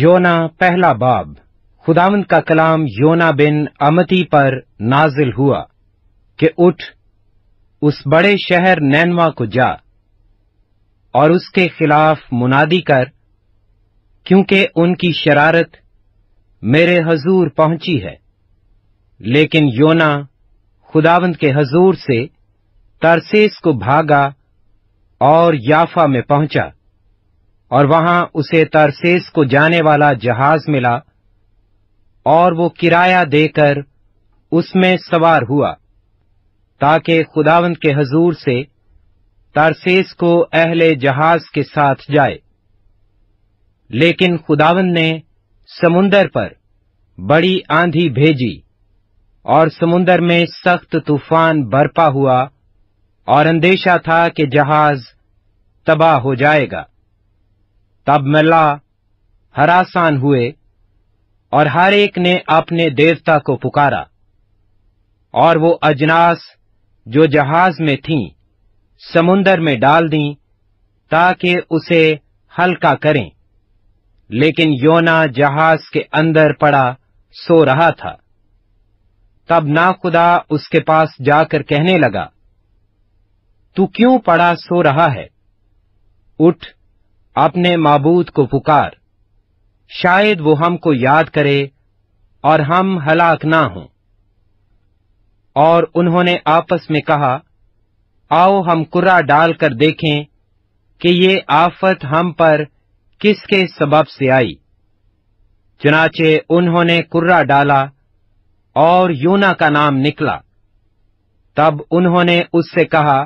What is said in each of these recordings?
योना पहला बाब खुदावंत का कलाम योना बिन अमती पर नाजिल हुआ कि उठ उस बड़े शहर नैनवा को जा और उसके खिलाफ मुनादी कर क्योंकि उनकी शरारत मेरे हजूर पहुंची है लेकिन योना खुदावंत के हजूर से तरसेस को भागा और याफा में पहुंचा और वहां उसे तरसेस को जाने वाला जहाज मिला और वो किराया देकर उसमें सवार हुआ ताकि खुदावंत के हजूर से तारसेस को अहले जहाज के साथ जाए लेकिन खुदावन ने समुन्दर पर बड़ी आंधी भेजी और समुन्दर में सख्त तूफान बरपा हुआ और अंदेशा था कि जहाज तबाह हो जाएगा तब मल्ला हरासान हुए और हर एक ने अपने देवता को पुकारा और वो अजनास जो जहाज में थीं समुंदर में डाल दी ताकि उसे हल्का करें लेकिन योना जहाज के अंदर पड़ा सो रहा था तब ना खुदा उसके पास जाकर कहने लगा तू क्यों पड़ा सो रहा है उठ अपने मबूद को पुकार शायद वो हमको याद करे और हम हलाक ना हों और उन्होंने आपस में कहा आओ हम कुरा डालकर देखें कि ये आफत हम पर किसके सबब से आई चुनाचे उन्होंने कुर्रा डाला और योना का नाम निकला तब उन्होंने उससे कहा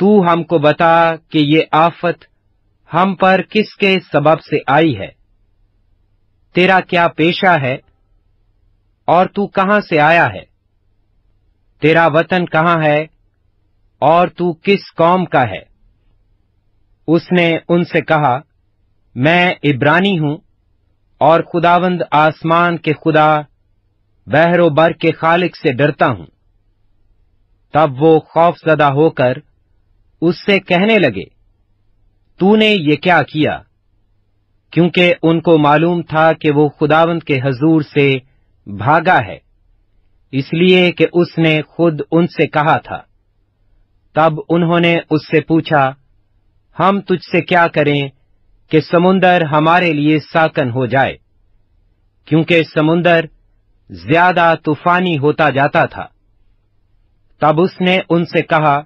तू हमको बता कि ये आफत हम पर किसके सबब से आई है तेरा क्या पेशा है और तू कहां से आया है तेरा वतन कहाँ है और तू किस कौम का है उसने उनसे कहा मैं इब्रानी हूं और खुदावंद आसमान के खुदा बहरोबर के खालिक से डरता हूं तब वो खौफजदा होकर उससे कहने लगे तूने ये क्या किया क्योंकि उनको मालूम था कि वो खुदावंत के हजूर से भागा है इसलिए कि उसने खुद उनसे कहा था तब उन्होंने उससे पूछा हम तुझसे क्या करें कि समुंदर हमारे लिए साकन हो जाए क्योंकि समुन्दर ज्यादा तूफानी होता जाता था तब उसने उनसे कहा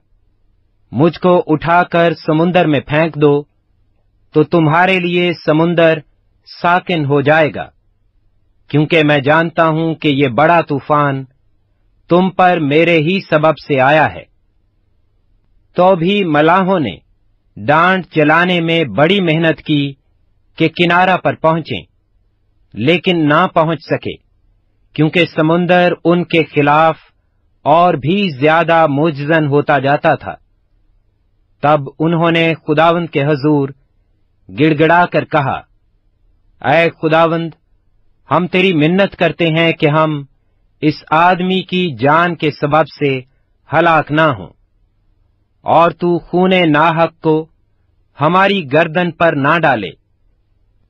मुझको उठाकर समुन्दर में फेंक दो तो तुम्हारे लिए समुन्दर साकिन हो जाएगा क्योंकि मैं जानता हूं कि ये बड़ा तूफान तुम पर मेरे ही सबब से आया है तो भी मलाहों ने डांड चलाने में बड़ी मेहनत की कि किनारा पर पहुंचे लेकिन ना पहुंच सके क्योंकि समुन्दर उनके खिलाफ और भी ज्यादा मोजन होता जाता था तब उन्होंने खुदावंद के हजूर गिड़गिड़ा कर कहा अय खुदावंद हम तेरी मिन्नत करते हैं कि हम इस आदमी की जान के सबब से हलाक ना हो और तू खून नाहक को हमारी गर्दन पर ना डाले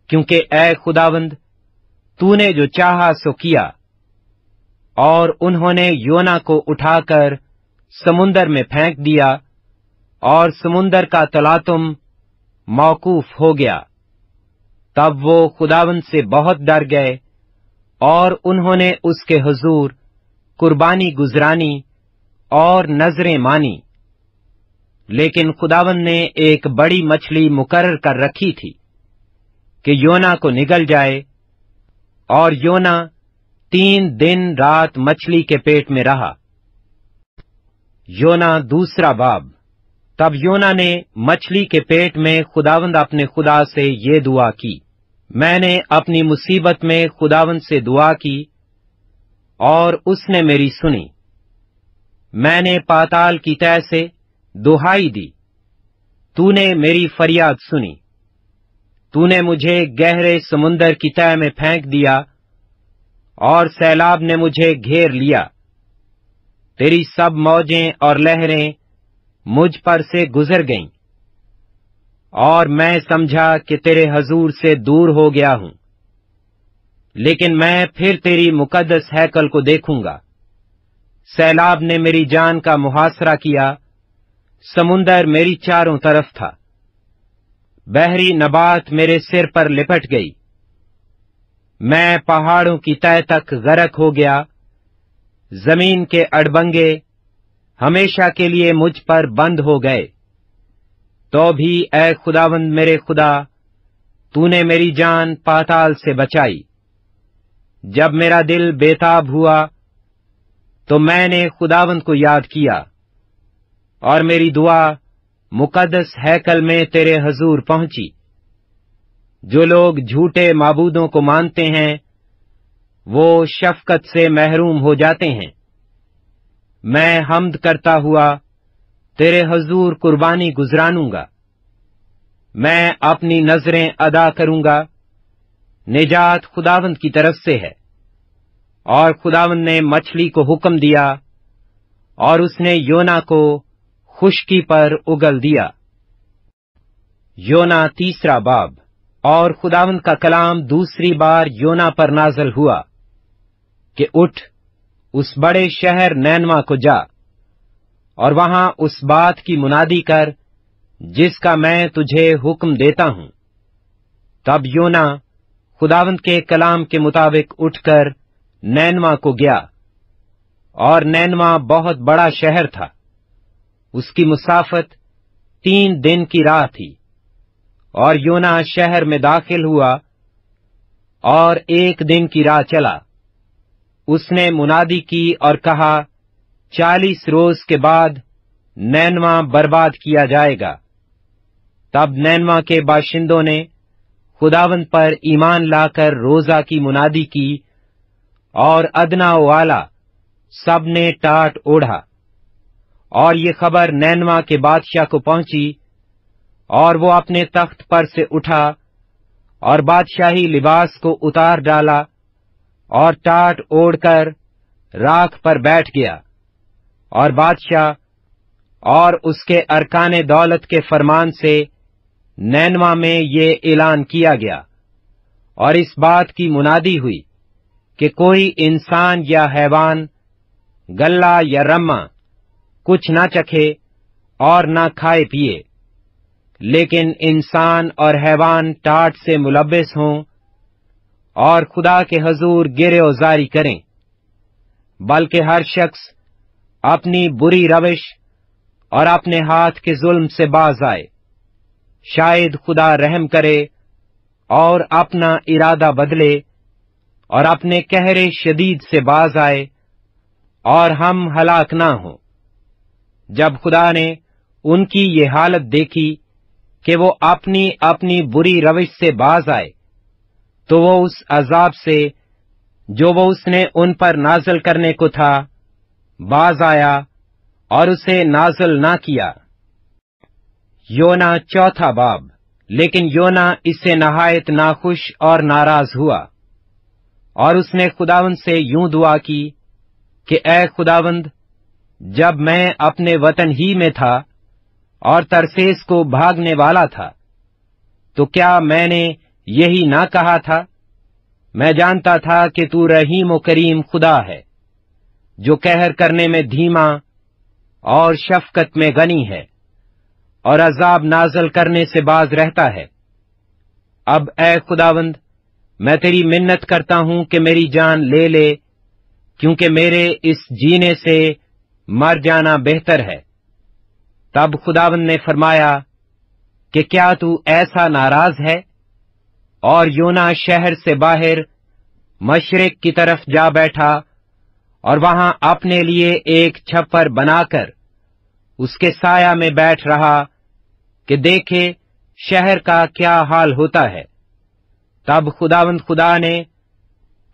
क्योंकि ए खुदावंद तूने जो चाहा सो किया और उन्होंने योना को उठाकर समुन्दर में फेंक दिया और समुन्दर का तलातुम मौकूफ हो गया तब वो खुदावन से बहुत डर गए और उन्होंने उसके हजूर कुर्बानी गुजरानी और नजरें मानी लेकिन खुदावन ने एक बड़ी मछली मुकर्र कर रखी थी कि योना को निगल जाए और योना तीन दिन रात मछली के पेट में रहा योना दूसरा बाब तब योना ने मछली के पेट में खुदावंद अपने खुदा से ये दुआ की मैंने अपनी मुसीबत में खुदावंद से दुआ की और उसने मेरी सुनी मैंने पाताल की तय से दुहाई दी तूने मेरी फरियाद सुनी तूने मुझे गहरे समुन्दर की तय में फेंक दिया और सैलाब ने मुझे घेर लिया तेरी सब मौजें और लहरें मुझ पर से गुजर गईं और मैं समझा कि तेरे हजूर से दूर हो गया हूं लेकिन मैं फिर तेरी मुकदस हैकल को देखूंगा सैलाब ने मेरी जान का मुहासरा किया समुंदर मेरी चारों तरफ था बहरी नबात मेरे सिर पर लिपट गई मैं पहाड़ों की तय तक गरक हो गया जमीन के अड़बंगे हमेशा के लिए मुझ पर बंद हो गए तो भी ए खुदावंद मेरे खुदा तूने मेरी जान पाताल से बचाई जब मेरा दिल बेताब हुआ तो मैंने खुदावंद को याद किया और मेरी दुआ मुकदस हैकल में तेरे हजूर पहुंची जो लोग झूठे माबूदों को मानते हैं वो शफकत से महरूम हो जाते हैं मैं हमद करता हुआ तेरे हजूर कुर्बानी गुजरानूंगा मैं अपनी नजरें अदा करूंगा निजात खुदावंद की तरफ से है और खुदावंद ने मछली को हुक्म दिया और उसने योना को खुशकी पर उगल दिया योना तीसरा बाब और खुदावंद का कलाम दूसरी बार योना पर नाजल हुआ कि उठ उस बड़े शहर नैनवा को जा और वहां उस बात की मुनादी कर जिसका मैं तुझे हुक्म देता हूं तब योना खुदावंत के कलाम के मुताबिक उठकर नैनवा को गया और नैनवा बहुत बड़ा शहर था उसकी मुसाफत तीन दिन की राह थी और योना शहर में दाखिल हुआ और एक दिन की राह चला उसने मुनादी की और कहा चालीस रोज के बाद नैनवा बर्बाद किया जाएगा तब नैनवा के बाशिंदों ने खुदावन पर ईमान लाकर रोजा की मुनादी की और अदना वाला सब ने टाट ओढ़ा और ये खबर नैनवा के बादशाह को पहुंची और वो अपने तख्त पर से उठा और बादशाही लिबास को उतार डाला और टाट ओढ़कर राख पर बैठ गया और बादशाह और उसके अरकान दौलत के फरमान से नैनवा में ये ऐलान किया गया और इस बात की मुनादी हुई कि कोई इंसान या हैवान गल्ला या रम्मा कुछ ना चखे और ना खाए पिए लेकिन इंसान और हैवान टाट से मुलबिस हों और खुदा के हजूर गिरे उजारी करें बल्कि हर शख्स अपनी बुरी रविश और अपने हाथ के जुल्म से बाज आए शायद खुदा रहम करे और अपना इरादा बदले और अपने कहरे शदीद से बाज आए और हम हलाक ना हो जब खुदा ने उनकी ये हालत देखी कि वो अपनी अपनी बुरी रविश से बाज आए तो वो उस अजाब से जो वो उसने उन पर नाजल करने को था बाज आया और उसे नाजल ना किया योना चौथा बाब लेकिन योना इससे नहायत नाखुश और नाराज हुआ और उसने खुदावंद से यूं दुआ की कि ए खुदावंद जब मैं अपने वतन ही में था और तरसेस को भागने वाला था तो क्या मैंने यही ना कहा था मैं जानता था कि तू रहीम करीम खुदा है जो कहर करने में धीमा और शफकत में गनी है और अजाब नाजल करने से बाज रहता है अब ए खुदावंद मैं तेरी मिन्नत करता हूं कि मेरी जान ले ले क्योंकि मेरे इस जीने से मर जाना बेहतर है तब खुदावंद ने फरमाया कि क्या तू ऐसा नाराज है और योना शहर से बाहर मशरक की तरफ जा बैठा और वहां अपने लिए एक छप्पर बनाकर उसके साया में बैठ रहा कि देखे शहर का क्या हाल होता है तब खुदावंद खुदा ने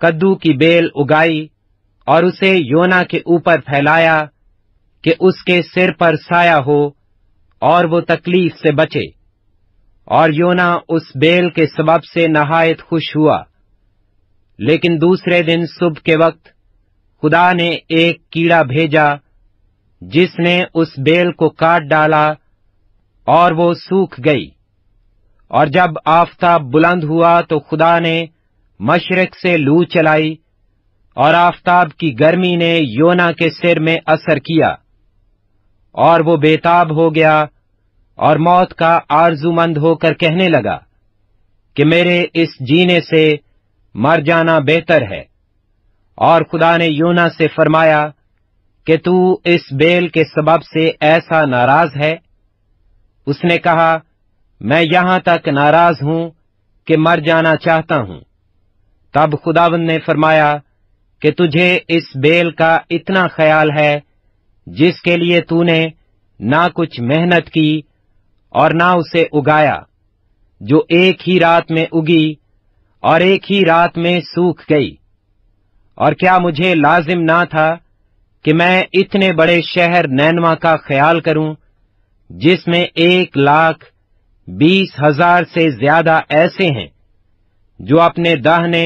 कद्दू की बेल उगाई और उसे योना के ऊपर फैलाया कि उसके सिर पर साया हो और वो तकलीफ से बचे और योना उस बेल के सबब से नहायत खुश हुआ लेकिन दूसरे दिन सुबह के वक्त खुदा ने एक कीड़ा भेजा जिसने उस बेल को काट डाला और वो सूख गई और जब आफताब बुलंद हुआ तो खुदा ने मशरक से लू चलाई और आफताब की गर्मी ने योना के सिर में असर किया और वो बेताब हो गया और मौत का आरजूमंद होकर कहने लगा कि मेरे इस जीने से मर जाना बेहतर है और खुदा ने योना से फरमाया कि तू इस बेल के सबब से ऐसा नाराज है उसने कहा मैं यहां तक नाराज हूं कि मर जाना चाहता हूं तब खुदावन ने फरमाया कि तुझे इस बेल का इतना ख्याल है जिसके लिए तूने ना कुछ मेहनत की और ना उसे उगाया जो एक ही रात में उगी और एक ही रात में सूख गई और क्या मुझे लाजिम ना था कि मैं इतने बड़े शहर नैनवा का ख्याल करूं जिसमें एक लाख बीस हजार से ज्यादा ऐसे हैं जो अपने दाहने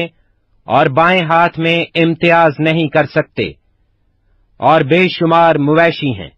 और बाएं हाथ में इम्तियाज नहीं कर सकते और बेशुमार मुवैशी हैं